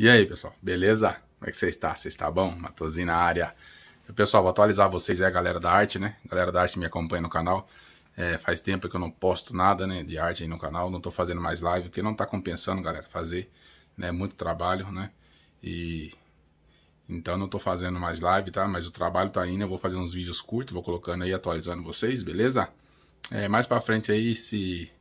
E aí, pessoal, beleza? Como é que você está? Você está bom? Matosinho na área. Pessoal, vou atualizar vocês, é a galera da arte, né? A galera da arte me acompanha no canal. É, faz tempo que eu não posto nada, né, de arte aí no canal. Não estou fazendo mais live, porque não está compensando, galera, fazer, né? Muito trabalho, né? E... Então não estou fazendo mais live, tá? Mas o trabalho tá indo, eu vou fazer uns vídeos curtos, vou colocando aí, atualizando vocês, beleza? É, mais pra frente aí, se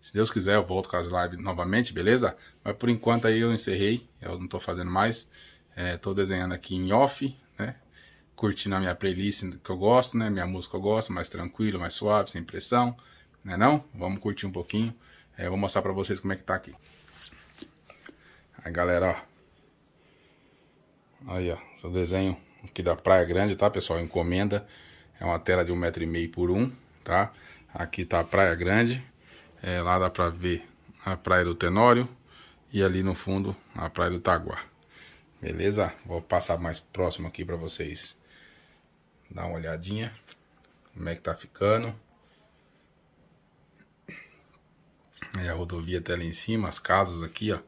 se Deus quiser, eu volto com as lives novamente, beleza? Mas por enquanto aí eu encerrei, eu não estou fazendo mais. Estou é, desenhando aqui em off, né? Curtindo a minha playlist que eu gosto, né? Minha música eu gosto, mais tranquilo, mais suave, sem pressão, né não? Vamos curtir um pouquinho. É, eu vou mostrar para vocês como é que tá aqui. Aí, galera, ó. Aí, ó, seu desenho aqui da Praia Grande, tá, pessoal? Encomenda. É uma tela de um metro e meio por um, tá? Aqui tá a Praia Grande, é, lá dá pra ver a Praia do Tenório e ali no fundo a Praia do Taguá. Beleza? Vou passar mais próximo aqui pra vocês dar uma olhadinha. Como é que tá ficando. É a rodovia até lá em cima, as casas aqui, ó.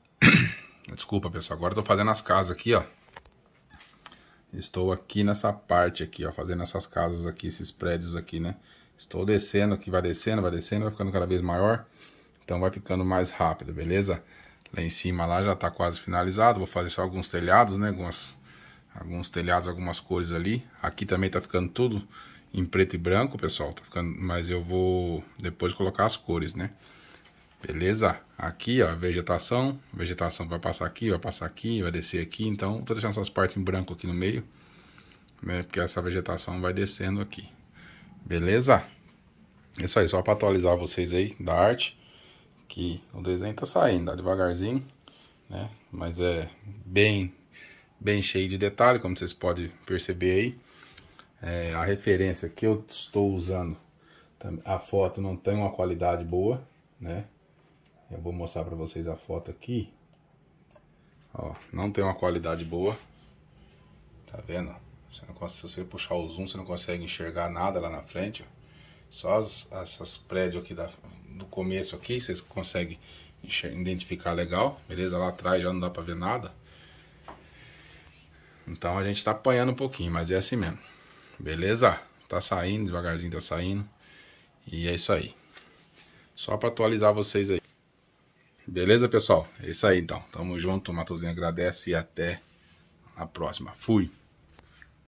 Desculpa, pessoal, agora eu tô fazendo as casas aqui, ó. Estou aqui nessa parte aqui, ó, fazendo essas casas aqui, esses prédios aqui, né? Estou descendo aqui, vai descendo, vai descendo, vai ficando cada vez maior. Então vai ficando mais rápido, beleza? Lá em cima lá já está quase finalizado. Vou fazer só alguns telhados, né? Algumas, alguns telhados, algumas cores ali. Aqui também está ficando tudo em preto e branco, pessoal. Tá ficando, mas eu vou depois colocar as cores, né? Beleza? Aqui, ó, vegetação. Vegetação vai passar aqui, vai passar aqui, vai descer aqui. Então, tô deixando essas partes em branco aqui no meio, né? Porque essa vegetação vai descendo aqui. Beleza? É isso aí, só para atualizar vocês aí da arte, que o desenho tá saindo, tá devagarzinho, né? Mas é bem, bem cheio de detalhe, como vocês podem perceber aí. É, a referência que eu estou usando, a foto não tem uma qualidade boa, né? Eu vou mostrar para vocês a foto aqui. Ó, não tem uma qualidade boa. Tá vendo? Você consegue, se você puxar o zoom, você não consegue enxergar nada lá na frente. Ó. Só as, essas prédios aqui da, do começo aqui, vocês conseguem identificar legal. Beleza? Lá atrás já não dá pra ver nada. Então a gente tá apanhando um pouquinho, mas é assim mesmo. Beleza? Tá saindo, devagarzinho tá saindo. E é isso aí. Só pra atualizar vocês aí. Beleza, pessoal? É isso aí, então. Tamo junto. O agradece e até a próxima. Fui!